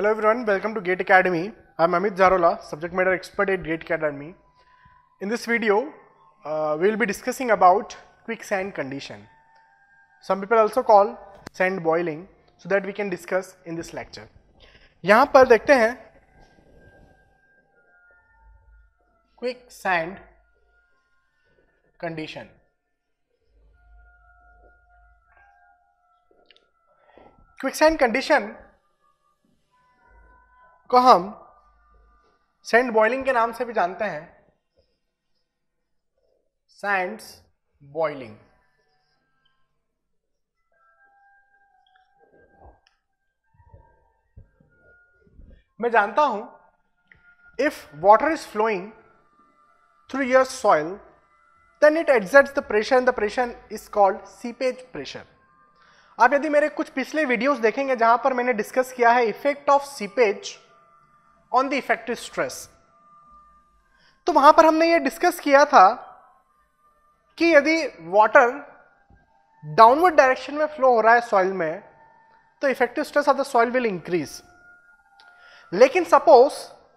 Hello everyone, welcome to Gate Academy. I am Amit Jarola, subject matter expert at Gate Academy. In this video, uh, we will be discussing about quicksand condition. Some people also call sand boiling, so that we can discuss in this lecture. यहाँ पर देखते हैं quick sand condition quick को हम Saint boiling के नाम से भी जानते हैं सैंड्स बॉइलिंग मैं जानता हूं if water is flowing through your soil then it adjust the pressure and the pressure is called seepage pressure आप यदि मेरे कुछ पिछले वीडियोस देखेंगे जहां पर मैंने डिस्कस किया है effect of seepage on the effective stress तो वहां पर हमने ये डिस्कस किया था कि यदि वाटर डाउनवर्ड डायरेक्शन में फ्लो हो रहा है सॉइल में तो effective stress of the soil will increase लेकिन सपोज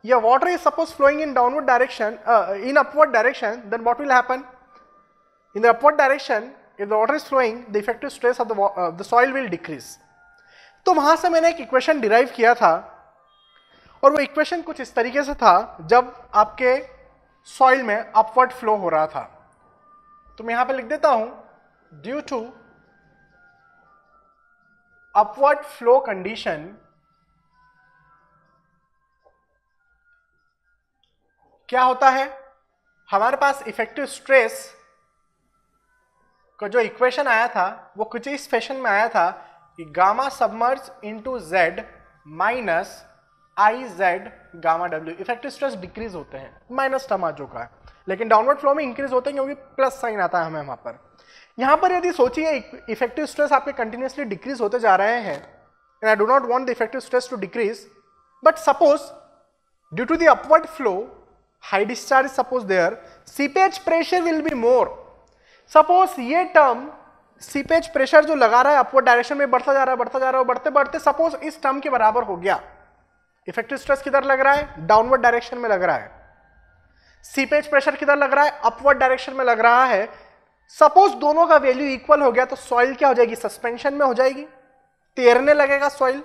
या water is suppose flowing in downward direction in upward direction then what will happen in the upward direction if the water is flowing the effective stress of the soil will decrease तो वहां से मैंने एक equation derive किया था और वो equation कुछ इस तरीके से था जब आपके सॉइल में अपवर्ड फ्लो हो रहा था तो मैं यहां पे लिख देता हूं due to upward flow condition क्या होता है हमारे पास इफेक्टिव स्ट्रेस का जो इक्वेशन आया था वो कुछ इस फैशन में आया था कि gamma submerge into Z minus I Z gamma W effective stress decrease होते हैं माइनस टमा जो का लेकिन डाउनवर्ड फ्लो में इंक्रीज होते हैं क्योंकि प्लस साइन आता है हमें वहाँ पर यहाँ पर यदि सोचिए इफेक्टिव स्ट्रेस आपके कंटिन्यूसली डिक्रीज होते जा रहे हैं and I do not want the effective stress to decrease but suppose due to the upward flow high discharge suppose there seepage pressure will be more suppose ये term seepage pressure जो लगा रहा है upward direction में बढ़ता जा रहा है बढ़ता जा रहा है बढ़ते बढ़ते सपोज इस टर्म के बराबर हो गया इफेक्टिव स्ट्रेस किधर लग रहा है डाउनवर्ड डायरेक्शन में लग रहा है सीपेज प्रेशर किधर लग रहा है अपवर्ड डायरेक्शन में लग रहा है सपोज दोनों का वैल्यू इक्वल हो गया तो सॉइल क्या हो जाएगी सस्पेंशन में हो जाएगी तैरने लगेगा सॉइल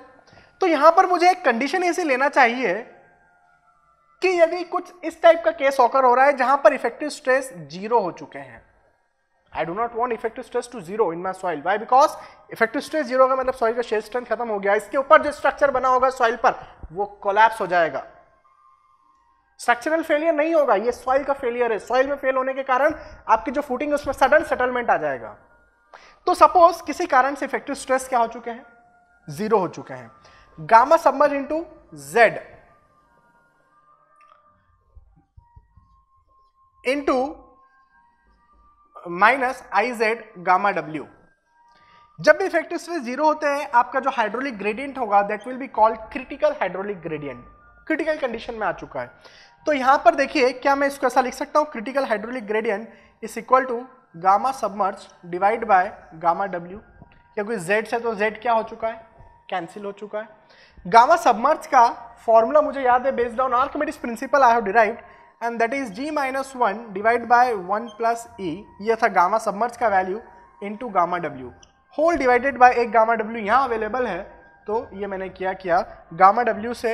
तो यहां पर मुझे एक कंडीशन ऐसी लेना चाहिए कि यदि कुछ इस टाइप का केस ऑकर हो रहा है जहां पर इफेक्टिव स्ट्रेस जीरो हो चुके हैं I do not want effective stress to zero in my soil why because effective stress zero का मतलब सॉइल का शेयर स्ट्रेंथ खत्म हो गया इसके ऊपर जो स्ट्रक्चर बना होगा सॉइल पर वो कोलैप्स हो जाएगा स्ट्रक्चरल फेलियर नहीं होगा ये सॉइल का फेलियर है सॉइल में फेल होने के कारण आपकी जो फूटिंग है उसमें सडन सेटलमेंट आ जाएगा तो सपोज किसी कारण से इफेक्टिव स्ट्रेस क्या हो चुके हैं जीरो हो चुके हैं gamma submerge into Z into minus I Z gamma W जब भी इफेक्टिव स्ट्रेस जीरो होते हैं आपका जो हाइड्रोलिक ग्रेडियंट होगा that will be called critical hydraulic gradient critical condition में आ चुका है तो यहां पर देखिए क्या मैं इसको ऐसा लिख सकता हूँ critical hydraulic gradient is equal to gamma submerged divide by gamma W या कोई जेड से तो जेड क्या हो चुका है कैंसिल हो चुका है गामा सबमर्स का फॉर्मूला मुझे याद है based on Archimedes principle I have derive and that is G minus one divide by one plus E यह था गामा सबमर्स का value into gamma W whole divided by एक गामा डब्ल्यू यहाँ available है तो ये मैंने क्या किया गामा डब्ल्यू से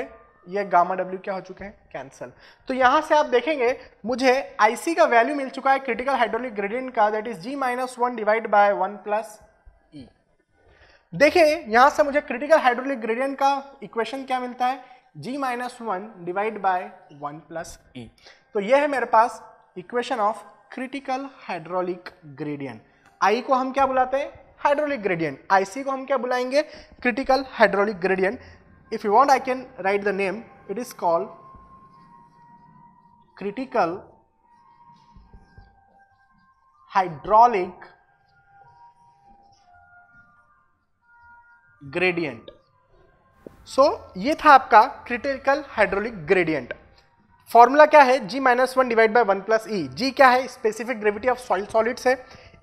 ये गामा डब्ल्यू क्या हो चुके हैं कैंसल तो यहाँ से आप देखेंगे मुझे आई का वैल्यू मिल चुका है क्रिटिकल हाइड्रोलिक ग्रेडियंट का that is G minus one divide by one plus E देखिए यहाँ से मुझे क्रिटिकल हाइड्रोलिक ग्रेडियंट का इक्वेशन क्या मिलता है G minus one divide by one plus E तो ये है मेरे पास equation of critical hydraulic gradient I को हम क्या बुलाते हैं हाइड्रोलिक ग्रेडियंट आईसी को हम क्या बुलाएंगे critical hydraulic gradient if you want I can write the name it is called critical hydraulic gradient so so, ये था आपका क्रिटिकल हाइड्रोलिक ग्रेडियंट फॉर्मूला क्या है G minus one divide by one plus E G क्या है specific gravity of solid solids है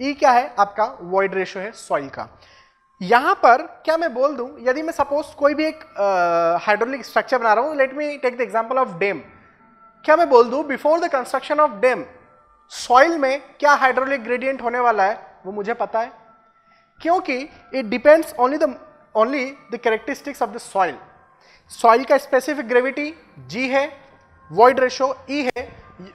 E e क्या है आपका वॉइड रेशो है सॉइल का यहां पर क्या मैं बोल दूं यदि मैं सपोज कोई भी एक हाइड्रोलिक स्ट्रक्चर बना रहा हूं let me take the example of dam क्या मैं बोल दूं before the construction of dam soil में क्या हाइड्रोलिक ग्रेडियंट होने वाला है वो मुझे पता है क्योंकि it depends only the only the characteristics of the soil soil का स्पेसिफिक ग्रेविटी जी है वॉइड रेशो ई है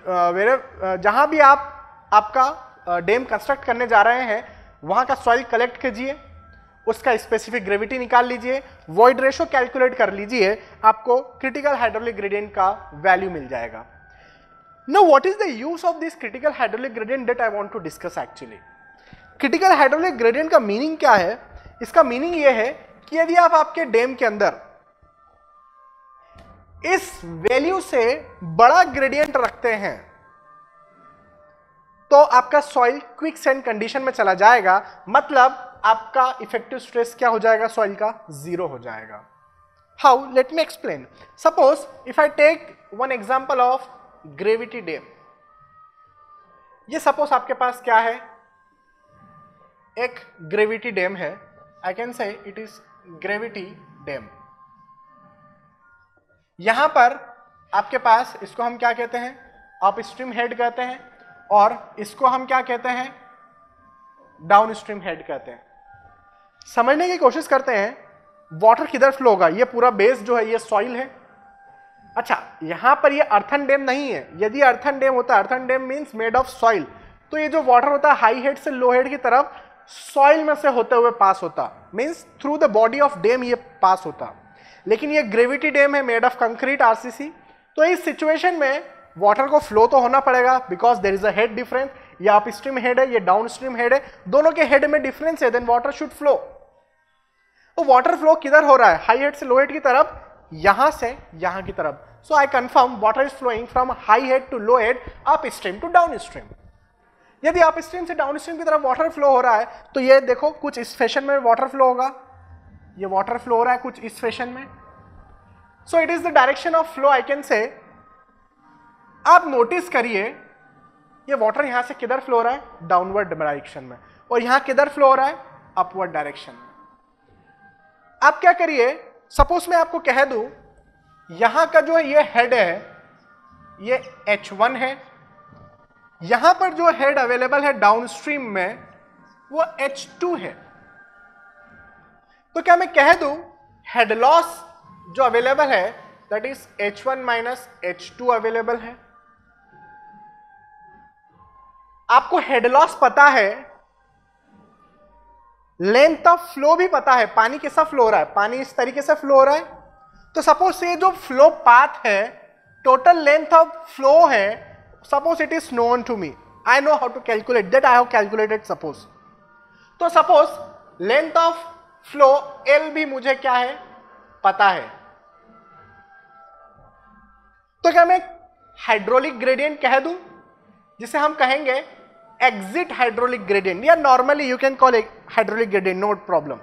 जहां भी आप आपका डैम कंस्ट्रक्ट करने जा रहे हैं वहाँ का सॉइल कलेक्ट कीजिए उसका स्पेसिफिक ग्रेविटी निकाल लीजिए वॉइड रेशो कैलकुलेट कर लीजिए आपको क्रिटिकल हाइड्रोलिक ग्रेडियंट का वैल्यू मिल जाएगा no what is the use of this critical hydraulic gradient that I want to discuss actually critical hydraulic gradient का मीनिंग क्या है इसका मीनिंग यह है कि यदि आप आपके डैम के अंदर इस वैल्यू से बड़ा ग्रेडियंट रखते हैं तो आपका सॉइल क्विक सैंड कंडीशन में चला जाएगा मतलब आपका इफेक्टिव स्ट्रेस क्या हो जाएगा सॉइल का जीरो हो जाएगा how let me explain suppose if I take one example of gravity dam ये सपोज आपके पास क्या है एक ग्रेविटी डैम है I can say it is gravity dam यहां पर आपके पास इसको हम क्या कहते हैं आप स्ट्रीम हेड कहते हैं और इसको हम क्या कहते हैं डाउन स्ट्रीम हेड कहते हैं समझने की कोशिश करते हैं वाटर किधर फ्लो होगा ये पूरा बेस जो है ये सॉइल है अच्छा यहाँ पर ये अर्थन डैम नहीं है यदि अर्थन डैम होता है earthen dam means made of soil तो ये जो वाटर होता है हाई हेड से लो हेड की तरफ सॉइल में से होते हुए पास होता means through the body of dam ये पास होता लेकिन ये ग्रेविटी डैम है मेड ऑफ कंक्रीट आरसीसी तो इस सिचुएशन में वाटर को फ्लो तो होना पड़ेगा because there is a head difference ये आप स्ट्रीम हेड है ये डाउन स्ट्रीम हेड है दोनों के हेड में डिफरेंस है देन वाटर शुड फ्लो तो वाटर फ्लो किधर हो रहा है हाई हेड से लो हेड की तरफ यहां से यहां की तरफ so I confirm water is flowing from high head to low head upstream to downstream यदि आप स्ट्रीम से डाउन स्ट्रीम की तरफ वाटर फ्लो हो रहा है तो ये देखो कुछ इस फैशन में वाटर फ्लो होगा ये वाटर फ्लो हो रहा है कुछ इस फैशन में so it is the direction of flow I can say आप नोटिस करिए ये वाटर यहां से किधर फ्लो रहा है डाउनवर्ड डायरेक्शन में और यहां किधर फ्लो रहा है अपवर्ड डायरेक्शन में आप क्या करिए सपोज मैं आपको कह दू यहां का जो ये हेड है ये H1 है यहां पर जो हेड अवेलेबल है डाउनस्ट्रीम में वो H2 है तो क्या मैं कह दू हेड लॉस जो अवेलेबल है that is H1 one minus H available है आपको हेड लॉस पता है लेंथ ऑफ फ्लो भी पता है पानी कैसा फ्लो हो रहा है पानी इस तरीके से फ्लो हो रहा है तो सपोज ये जो फ्लो पाथ है टोटल लेंथ ऑफ फ्लो है suppose it is known to me I know how to calculate that I have calculated suppose तो suppose length of flow L भी मुझे क्या है पता है तो क्या मैं हाइड्रोलिक ग्रेडियंट कह दूं जिसे हम कहेंगे एग्जिट हाइड्रोलिक ग्रेडियंट या normally you can call a hydraulic gradient not problem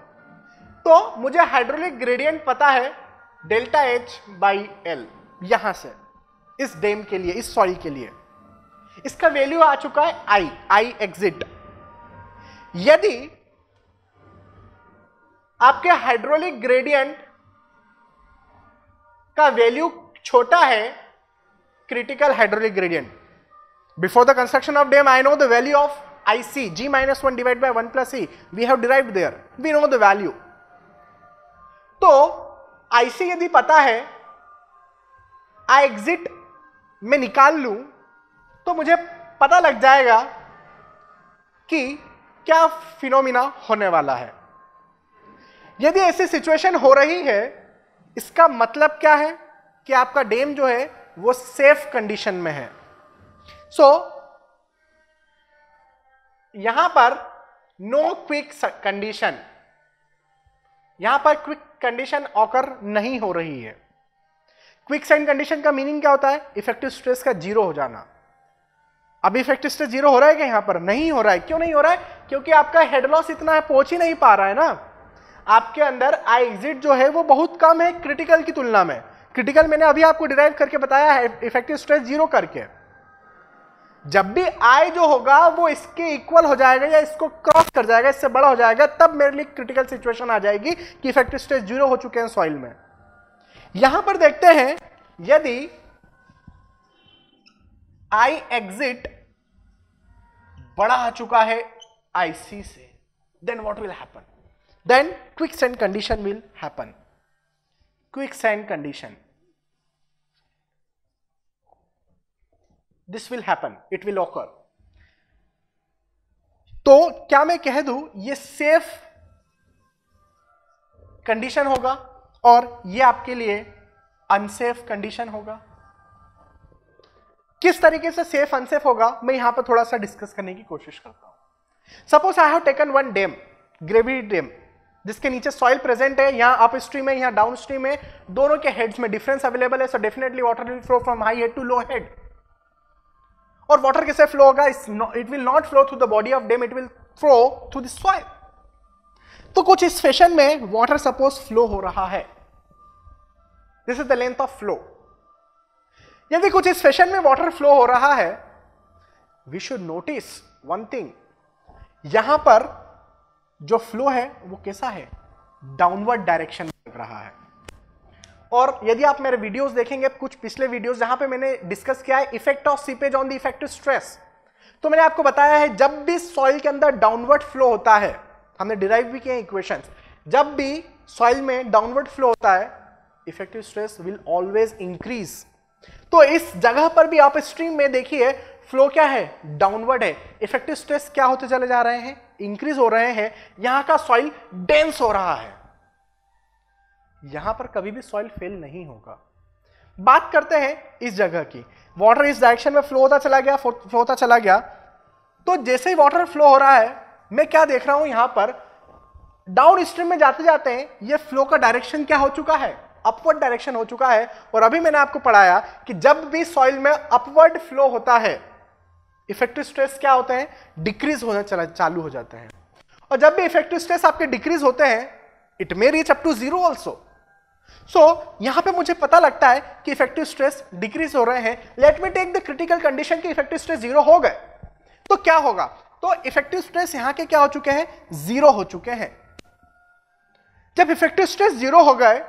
तो मुझे हाइड्रोलिक ग्रेडियंट पता है डेल्टा एच बाई एल यहां से इस डेम के लिए इस सॉइल के लिए इसका वैल्यू आ चुका है आई आई एग्जिट यदि आपके हाइड्रोलिक ग्रेडियंट का वैल्यू छोटा है critical hydraulic gradient Before the construction of dam, I know the value of IC, G minus 1 divided by 1 plus E. We have derived there. We know the value. तो IC yadi pata hai i exit main nikal lu to mujhe pata lag jayega ki kya phenomena hone wala hai यदि ऐसी situation हो रही है इसका मतलब क्या है कि आपका डेम जो है वो सेफ कंडीशन में है सो so, यहां पर नो क्विक कंडीशन यहां पर क्विक कंडीशन ऑकर नहीं हो रही है क्विक सेंड कंडीशन का मीनिंग क्या होता है इफेक्टिव स्ट्रेस का जीरो हो जाना अब इफेक्टिव स्ट्रेस जीरो हो रहा है क्या यहां पर नहीं हो रहा है क्यों नहीं हो रहा है क्योंकि आपका हेड लॉस इतना है पहुंच ही नहीं पा रहा है ना आपके अंदर आई एग्जिट जो है वो बहुत कम है क्रिटिकल की तुलना में क्रिटिकल मैंने अभी आपको डिराइव करके बताया है इफेक्टिव स्ट्रेस जीरो करके जब भी आई जो होगा वो इसके इक्वल हो जाएगा या इसको क्रॉस कर जाएगा इससे बड़ा हो जाएगा तब मेरे लिए क्रिटिकल सिचुएशन आ जाएगी कि इफेक्टिव स्टेज जीरो हो चुके हैं सॉइल में यहां पर देखते हैं यदि आई एग्जिट बड़ा आ चुका है आईसी से then what will happen then quick sand condition will happen quick sand condition this will happen it will occur तो क्या मैं कह दू ये सेफ कंडीशन होगा और ये आपके लिए अनसेफ कंडीशन होगा किस तरीके से सेफ अनसेफ होगा मैं यहां पर थोड़ा सा डिस्कस करने की कोशिश करता हूं suppose I have taken one dam gravity dam जिसके नीचे सॉइल प्रेजेंट है यहां अप स्ट्रीम है यहां डाउन स्ट्रीम है दोनों के हेड्स में डिफरेंस अवेलेबल है so definitely water will flow from high head to low head और वाटर कैसे फ्लो होगा it will not flow through the body of dam it will flow through the तो कुछ इस फैशन में water suppose flow हो रहा है this is the length of flow यदि कुछ इस फैशन में वाटर फ्लो हो रहा है we should notice one thing यहां पर जो फ्लो है वो कैसा है डाउनवर्ड डायरेक्शन लग रहा है और यदि आप मेरे वीडियोस देखेंगे तो कुछ पिछले वीडियोस जहां पे मैंने डिस्कस किया है effect of seepage on the effective stress तो मैंने आपको बताया है जब भी सॉइल के अंदर डाउनवर्ड फ्लो होता है हमने डिराइव भी किए इक्वेशन जब भी सॉइल में डाउनवर्ड फ्लो होता है effective stress will always increase तो इस जगह पर भी आप स्ट्रीम में देखिए फ्लो क्या है डाउनवर्ड है इफेक्टिव स्ट्रेस क्या होते चले जा रहे हैं इंक्रीज हो रहे हैं यहां का सॉइल डेंस हो रहा है यहां पर कभी भी सॉइल फेल नहीं होगा बात करते हैं इस जगह की वाटर इस डायरेक्शन में फ्लो होता चला गया फ्लो होता चला गया तो जैसे ही वाटर फ्लो हो रहा है मैं क्या देख रहा हूं यहां पर डाउन स्ट्रीम में जाते जाते हैं ये फ्लो का डायरेक्शन क्या हो चुका है अपवर्ड डायरेक्शन हो चुका है और अभी मैंने आपको पढ़ाया कि जब भी सॉइल में अपवर्ड फ्लो होता है इफेक्टिव स्ट्रेस क्या होते हैं डिक्रीज होना चला चालू हो जाते हैं और जब भी इफेक्टिव स्ट्रेस आपके डिक्रीज होते हैं it may reach up to zero also so so, यहां पे मुझे पता लगता है कि इफेक्टिव स्ट्रेस डिक्रीज हो रहे हैं let me take the critical condition की इफेक्टिव स्ट्रेस जीरो हो गए तो क्या होगा तो इफेक्टिव स्ट्रेस यहां के क्या हो चुके हैं जीरो हो चुके हैं जब इफेक्टिव स्ट्रेस जीरो हो गए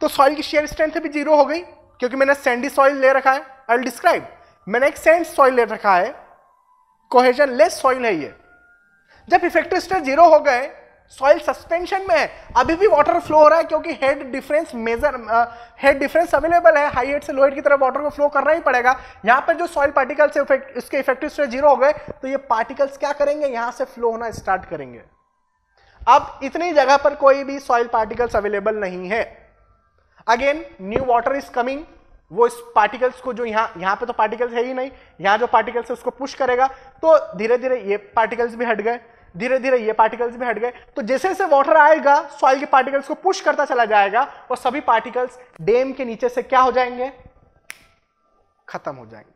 तो सॉइल की शेयर स्ट्रेंथ भी जीरो हो गई क्योंकि मैंने सैंडी सॉइल ले रखा है आई विल डिस्क्राइब मैंने एक सैंड सॉइल ले रखा है कोहेजन लेस सॉइल है ये जब इफेक्टिव स्ट्रेस जीरो हो गए सॉइल सस्पेंशन में है अभी भी वाटर फ्लो हो रहा है क्योंकि head difference major head difference available है हाई हेड से लो हेड की तरफ वाटर को फ्लो करना ही पड़ेगा यहाँ पर जो सॉइल पार्टिकल्स है इसके इफेक्टिव स्ट्रेस जीरो हो गए तो ये पार्टिकल्स क्या करेंगे यहाँ से फ्लो होना स्टार्ट करेंगे अब इतनी जगह पर कोई भी सॉइल पार्टिकल्स अवेलेबल नहीं है again new water is coming वो इस पार्टिकल्स को जो यहाँ यहाँ पे तो पार्टिकल्स है ही नहीं यहाँ जो पार्टिकल्स है उसको पुश करेगा तो धीरे धीरे ये पार्टिकल्स भी हट गए धीरे धीरे ये पार्टिकल्स भी हट गए तो जैसे जैसे वाटर आएगा सॉइल के पार्टिकल्स को पुश करता चला जाएगा और सभी पार्टिकल्स डेम के नीचे से क्या हो जाएंगे खत्म हो जाएंगे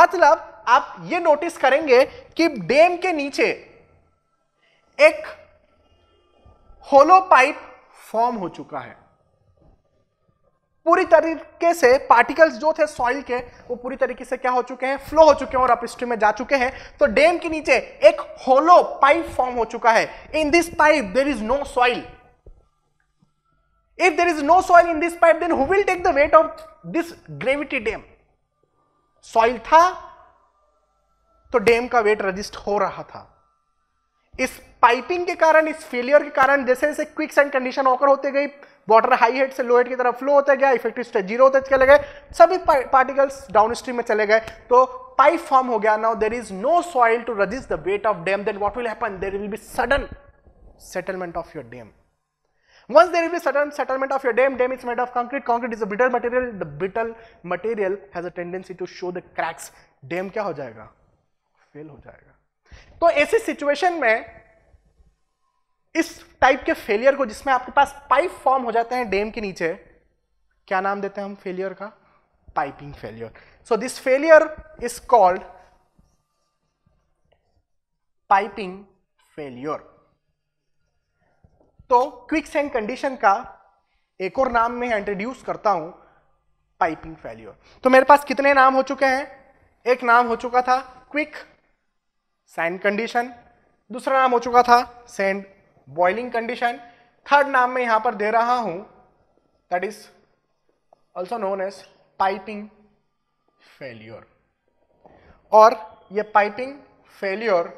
मतलब आप ये नोटिस करेंगे कि डेम के नीचे एक होलो पाइप फॉर्म हो चुका है पूरी तरीके से पार्टिकल्स जो थे सॉइल के वो पूरी तरीके से क्या हो चुके हैं फ्लो हो चुके हैं और अपस्ट्रीम में जा चुके हैं तो डैम के नीचे एक होलो पाइप फॉर्म हो चुका है in this pipe there is no soil if there is no soil in this pipe then who will take the weight of this gravity dam soil था तो डैम का वेट रजिस्ट हो रहा था इस पाइपिंग के कारण इस फेलियर के कारण जैसे जैसे क्विक एंड कंडीशन होकर होते गई वाटर हाई हेड से लो हेड की तरफ फ्लो होता गया इफेक्टिव स्ट्रेस जीरो होते चले गए सभी पार्टिकल्स डाउन में चले गए तो पाइप फॉर्म हो गया now there is no soil to resist the weight of dam then what will happen there will be sudden settlement of your dam. Once there will be sudden settlement of your dam, dam is made of concrete, concrete is a brittle material, the brittle material has a tendency to show the cracks, dam क्या हो जाएगा? fail हो जाएगा. तो ऐसी situation में इस type के फेलियर को जिसमें आपके पास पाइप फॉर्म हो जाते हैं डेम के नीचे क्या नाम देते हैं हम फेलियर का piping failure so this failure is called piping failure तो क्विक सेंड कंडीशन का एक और नाम मैं इंट्रोड्यूस करता हूं पाइपिंग फेल्योर तो मेरे पास कितने नाम हो चुके हैं एक नाम हो चुका था क्विक सैंड कंडीशन दूसरा नाम हो चुका था सेंड बॉइलिंग कंडीशन थर्ड नाम में यहां पर दे रहा हूं that is also known as piping failure और ये पाइपिंग फेल्योर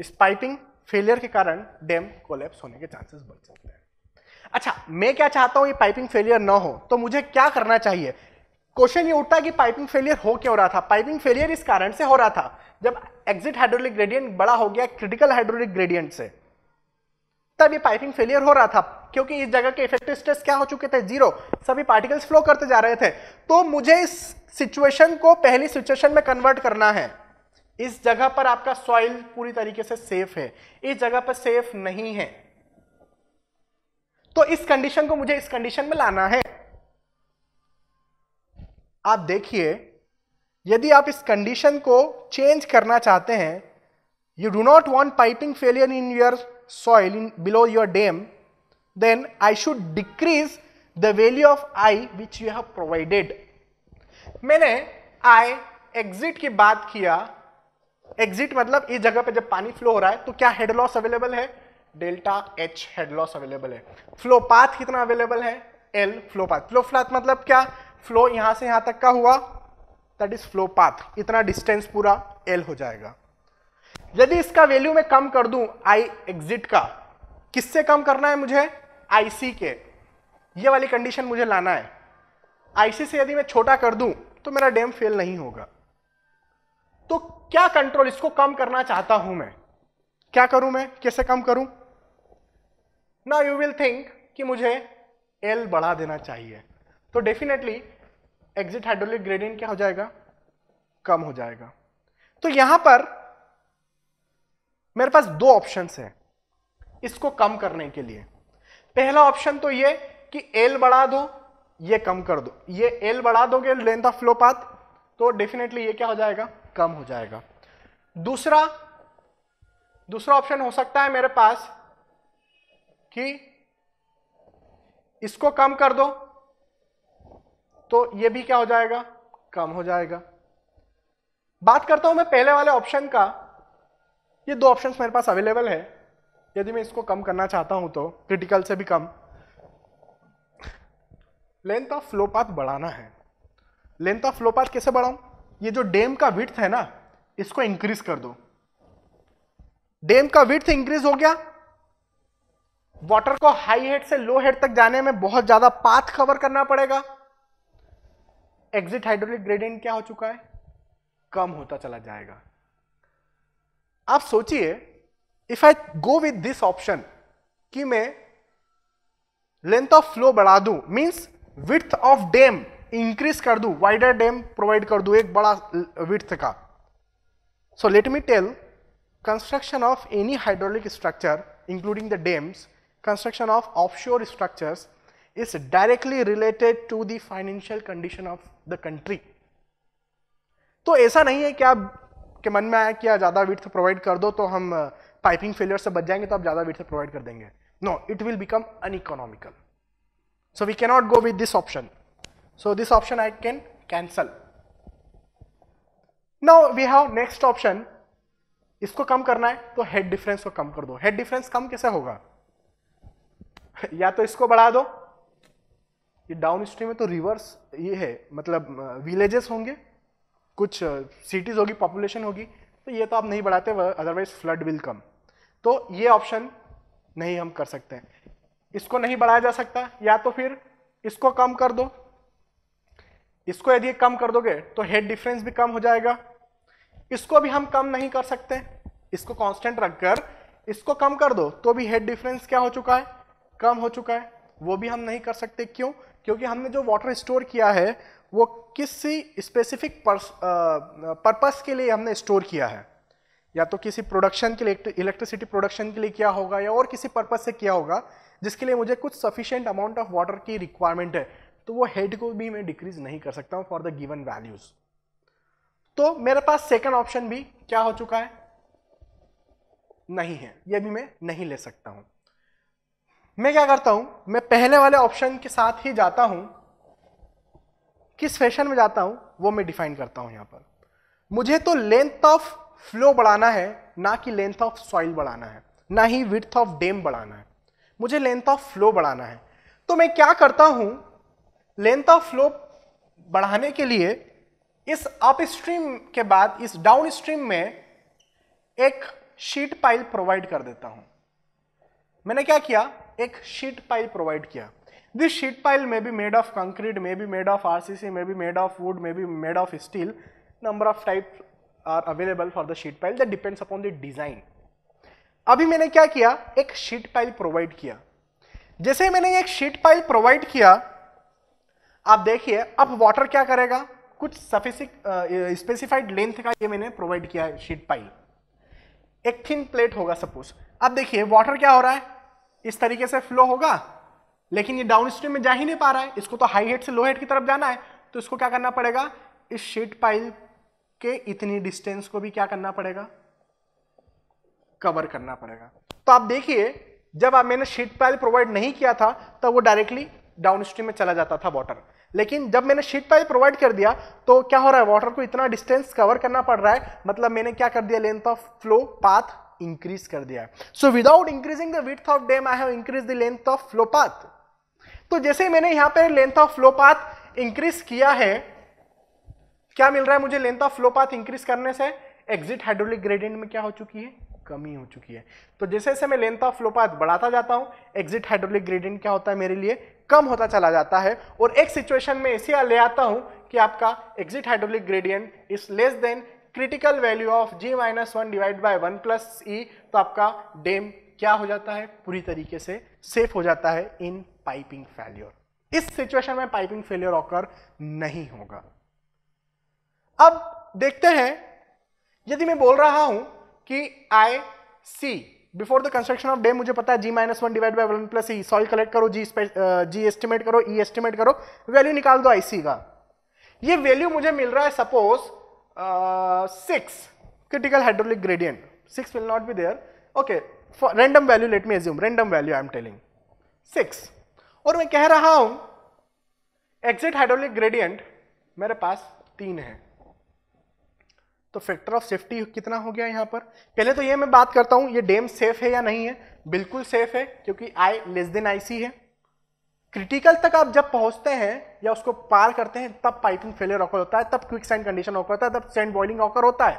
इस पाइपिंग फेलियर के कारण डैम कोलेप्स होने के चांसेस बढ़ सकते हैं अच्छा मैं क्या चाहता हूं ये पाइपिंग फेलियर ना हो तो मुझे क्या करना चाहिए क्वेश्चन ये उठता कि पाइपिंग फेलियर हो क्यों रहा था पाइपिंग फेलियर इस कारण से हो रहा था जब एग्जिट हाइड्रोलिक ग्रेडियंट बड़ा हो गया क्रिटिकल हाइड्रोलिक ग्रेडियंट से तब ये पाइपिंग फेलियर हो रहा था क्योंकि इस जगह के इफेक्टिव स्ट्रेस क्या हो चुके थे जीरो सभी पार्टिकल्स फ्लो करते जा रहे थे तो मुझे इस सिचुएशन को पहली सिचुएशन में कन्वर्ट करना है इस जगह पर आपका सॉइल पूरी तरीके से सेफ है इस जगह पर सेफ नहीं है तो इस कंडीशन को मुझे इस कंडीशन में लाना है आप देखिए यदि आप इस कंडीशन को चेंज करना चाहते हैं you do not want piping failure in your soil in below your dam then I should decrease the value of I which you have provided मैंने आई एग्जिट की बात किया एग्जिट मतलब इस जगह पे जब पानी फ्लो हो रहा है तो क्या हेड लॉस अवेलेबल है delta H head loss available है फ्लो पाथ कितना अवेलेबल है L flow path flow path मतलब क्या फ्लो यहां से यहां तक का हुआ दैट इज फ्लो पाथ इतना डिस्टेंस पूरा एल हो जाएगा यदि इसका वैल्यू मैं कम कर दूं आई एग्जिट का किससे कम करना है मुझे आईसी के ये वाली कंडीशन मुझे लाना है आईसी से यदि मैं छोटा कर दूं तो मेरा डैम फेल नहीं होगा तो क्या कंट्रोल इसको कम करना चाहता हूं मैं क्या करूं मैं कैसे कम करूं ना यू विल थिंक कि मुझे एल बढ़ा देना चाहिए तो डेफिनेटली एग्जिट हाइड्रोलिक ग्रेडियंट क्या हो जाएगा कम हो जाएगा तो यहां पर मेरे पास दो ऑप्शन है इसको कम करने के लिए पहला ऑप्शन तो ये कि एल बढ़ा दो ये कम कर दो ये एल बढ़ा दोगे लेंथ ऑफ फ्लो पाथ तो डेफिनेटली ये क्या हो जाएगा कम हो जाएगा दूसरा दूसरा ऑप्शन हो सकता है मेरे पास कि इसको कम कर दो तो ये भी क्या हो जाएगा कम हो जाएगा बात करता हूं मैं पहले वाले ऑप्शन का ये दो ऑप्शंस मेरे पास अवेलेबल है यदि मैं इसको कम करना चाहता हूं तो क्रिटिकल से भी कम लेंथ ऑफ फ्लो पाथ बढ़ाना है लेंथ ऑफ फ्लो पाथ कैसे बढ़ाऊं ये जो डेम का विथ है ना इसको इंक्रीज कर दो डेम का विथ इंक्रीज हो गया वाटर को हाई हेड से लो हेड तक जाने में बहुत ज्यादा पाथ कवर करना पड़ेगा एग्जिट हाइड्रोलिक ग्रेडियंट क्या हो चुका है कम होता चला जाएगा आप सोचिए if I go with this option कि मैं लेंथ ऑफ फ्लो बढ़ा दू means width of dam increase कर दू वाइडर डैम प्रोवाइड कर दू एक बड़ा विथ का so let me tell construction of any hydraulic structure including the dams construction of of sure structures is directly related to the financial condition of the country तो ऐसा नहीं है कि आप के मन में आया कि ज़्यादा विथ प्रोवाइड कर दो तो हम पाइपिंग uh, फेलियर से बच जाएंगे तो आप ज़्यादा विथ प्रोवाइड कर देंगे no it will become economical so we cannot go with this option so this option I can cancel now we have next option इसको कम करना है तो हेड डिफरेंस को कम कर दो हेड डिफरेंस कम कैसे होगा या तो इसको बढ़ा दो कि डाउन स्ट्रीम में तो रिवर्स ये है मतलब विलेजेस होंगे कुछ सिटीज़ होगी पॉपुलेशन होगी तो ये तो आप नहीं बढ़ाते अदरवाइज फ्लड विल कम तो ये ऑप्शन नहीं हम कर सकते हैं इसको नहीं बढ़ाया जा सकता या तो फिर इसको कम कर दो इसको यदि कम कर दोगे तो हेड डिफरेंस भी कम हो जाएगा इसको भी हम कम नहीं कर सकते इसको कांस्टेंट रखकर इसको कम कर दो तो भी हेड डिफरेंस क्या हो चुका है कम हो चुका है वो भी हम नहीं कर सकते क्यों क्योंकि हमने जो वाटर स्टोर किया है वो किसी स्पेसिफिक पर्पस के लिए हमने स्टोर किया है या तो किसी प्रोडक्शन के लिए इलेक्ट्रिसिटी प्रोडक्शन के लिए किया होगा या और किसी पर्पस से किया होगा जिसके लिए मुझे कुछ सफिशियंट अमाउंट ऑफ वाटर की रिक्वायरमेंट है तो वो हेड को भी मैं डिक्रीज नहीं कर सकता हूँ फॉर द गिवन वैल्यूज तो मेरे पास सेकेंड ऑप्शन भी क्या हो चुका है नहीं है ये भी मैं नहीं ले सकता हूँ मैं क्या करता हूं मैं पहले वाले ऑप्शन के साथ ही जाता हूं किस फैशन में जाता हूं वो मैं डिफाइन करता हूं यहां पर मुझे तो लेंथ ऑफ फ्लो बढ़ाना है ना कि लेंथ ऑफ सॉइल बढ़ाना है ना ही विथ ऑफ डेम बढ़ाना है मुझे लेंथ ऑफ फ्लो बढ़ाना है तो मैं क्या करता हूं लेंथ ऑफ फ्लो बढ़ाने के लिए इस अप स्ट्रीम के बाद इस डाउन स्ट्रीम में एक शीट पाइल प्रोवाइड कर देता हूं मैंने क्या किया एक शीट पाइल प्रोवाइड किया this sheet pile may be made of concrete may be made of RCC may be made of wood may be made of steel number of type are available for the sheet pile that depends upon the design अभी मैंने क्या किया एक sheet pile provide किया जैसे ही मैंने एक शीट पाइल प्रोवाइड किया आप देखिए अब वाटर क्या करेगा कुछ सफिसिक स्पेसिफाइड लेंथ का ये मैंने प्रोवाइड किया है शीट पाइल एक थिन प्लेट होगा सपोज अब देखिए वाटर क्या हो रहा है इस तरीके से फ्लो होगा लेकिन ये डाउन स्ट्रीम में जा ही नहीं पा रहा है इसको तो हाई हेड से लो हेड की तरफ जाना है तो इसको क्या करना पड़ेगा इस शीट पाइल के इतनी डिस्टेंस को भी क्या करना पड़ेगा कवर करना पड़ेगा तो आप देखिए जब आप मैंने शीट पाइल प्रोवाइड नहीं किया था तब वो डायरेक्टली डाउन स्ट्रीम में चला जाता था वाटर लेकिन जब मैंने शीट पाइल प्रोवाइड कर दिया तो क्या हो रहा है वाटर को इतना डिस्टेंस कवर करना पड़ रहा है मतलब मैंने क्या कर दिया length of flow path increase कर दिया so without increasing the width of dam I have increase the length of flow path तो जैसे ही मैंने यहां पर length of flow path increase किया है क्या मिल रहा है मुझे length of flow path increase करने से एग्जिट हाइड्रोलिक ग्रेडियंट में क्या हो चुकी है कमी हो चुकी है तो जैसे जैसे मैं लेंथ ऑफ फ्लो पाथ बढ़ाता जाता हूं एग्जिट हाइड्रोलिक ग्रेडियंट क्या होता है मेरे लिए कम होता चला जाता है और एक सिचुएशन में ऐसे ले आता हूं कि आपका exit hydraulic gradient is less than critical value of G minus one divide by one plus E तो आपका डेम क्या हो जाता है पूरी तरीके से सेफ हो जाता है इन पाइपिंग फेल्योर इस सिचुएशन में पाइपिंग फेल्योर ऑकर नहीं होगा अब देखते हैं यदि मैं बोल रहा हूं कि I see before the construction of dam मुझे पता है G minus one divide by one plus E soil collect करो जी जी एस्टिमेट करो ई e एस्टिमेट करो वैल्यू निकाल दो आईसी का ये वैल्यू मुझे मिल रहा है suppose six critical hydraulic gradient Six will not be there okay for random value let me assume random value I am telling six. और मैं कह रहा हूं एग्जिट हाइड्रोलिक ग्रेडियंट मेरे पास तीन है तो फैक्टर ऑफ सेफ्टी कितना हो गया यहाँ पर पहले तो ये मैं बात करता हूँ ये डेम सेफ है या नहीं है बिल्कुल सेफ है क्योंकि आई लेस देन आई सी है क्रिटिकल तक आप जब पहुंचते हैं या उसको पार करते हैं तब पाइपिंग फेलियर ऑकर होता है तब क्विक सैंड कंडीशन ऑकर होता है तब सैंड बॉइलिंग ऑकर होता है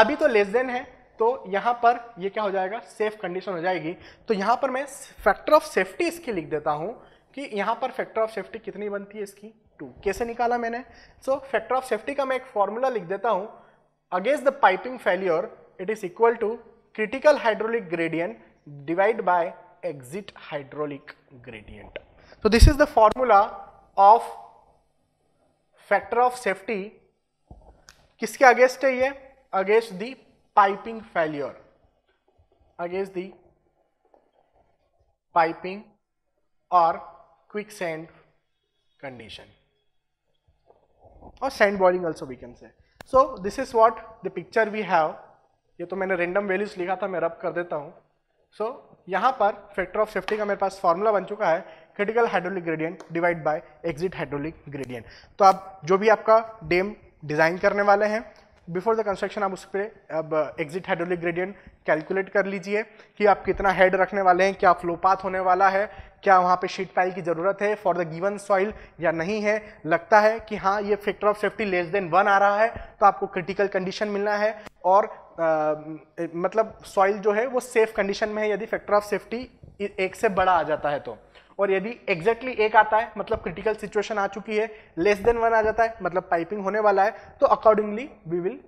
अभी तो लेस देन है तो यहाँ पर ये क्या हो जाएगा सेफ कंडीशन हो जाएगी तो यहाँ पर मैं फैक्टर ऑफ सेफ्टी इसकी लिख देता हूँ कि यहाँ पर फैक्टर ऑफ सेफ्टी कितनी बनती है इसकी टू कैसे निकाला मैंने सो फैक्टर ऑफ सेफ्टी का मैं एक फॉर्मूला लिख देता हूँ against the piping failure it is equal to critical hydraulic gradient divide by exit hydraulic gradient So this is the formula of factor of safety किसके अगेंस्ट है ये against the piping failure against the piping और quick sand condition और sand boiling also we can say so this is what the picture we have ये तो मैंने random values लिखा था मैं रब कर देता हूँ सो so, यहाँ पर फैक्टर ऑफ सेफ्टी का मेरे पास फॉर्मूला बन चुका है critical hydraulic gradient divide by exit hydraulic gradient तो आप जो भी आपका डेम डिज़ाइन करने वाले हैं बिफोर द कंस्ट्रक्शन आप उस पर अब एग्जिट हाइड्रोलिक ग्रेडियंट कैलकुलेट कर लीजिए कि आप कितना हेड रखने वाले हैं क्या फ्लो पाथ होने वाला है क्या वहाँ पे शीट पाइल की ज़रूरत है फॉर द गिवन सॉइल या नहीं है लगता है कि हाँ ये factor of safety less than one आ रहा है तो आपको क्रिटिकल कंडीशन मिलना है और मतलब सॉइल जो है वो सेफ कंडीशन में है यदि फैक्टर ऑफ सेफ्टी एक से बड़ा आ जाता है तो और यदि एग्जैक्टली exactly एक आता है मतलब क्रिटिकल सिचुएशन आ चुकी है लेस देन वन आ जाता है मतलब पाइपिंग होने वाला है तो accordingly we will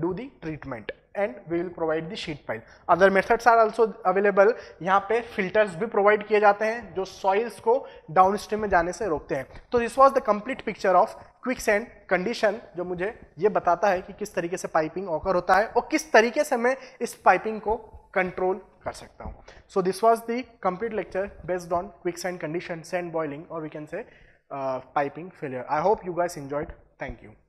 do the treatment and we will provide the sheet pile other methods are also available यहाँ पे फिल्टर्स भी प्रोवाइड किए जाते हैं जो सॉइल्स को डाउन स्ट्रीम में जाने से रोकते हैं तो this was the complete picture of quick sand condition जो मुझे ये बताता है कि किस तरीके से पाइपिंग ऑकर होता है और किस तरीके से मैं इस पाइपिंग को कंट्रोल कर सकता हूँ so this was the complete lecture based on quick sand condition sand boiling और we can say piping failure I hope you guys enjoyed thank you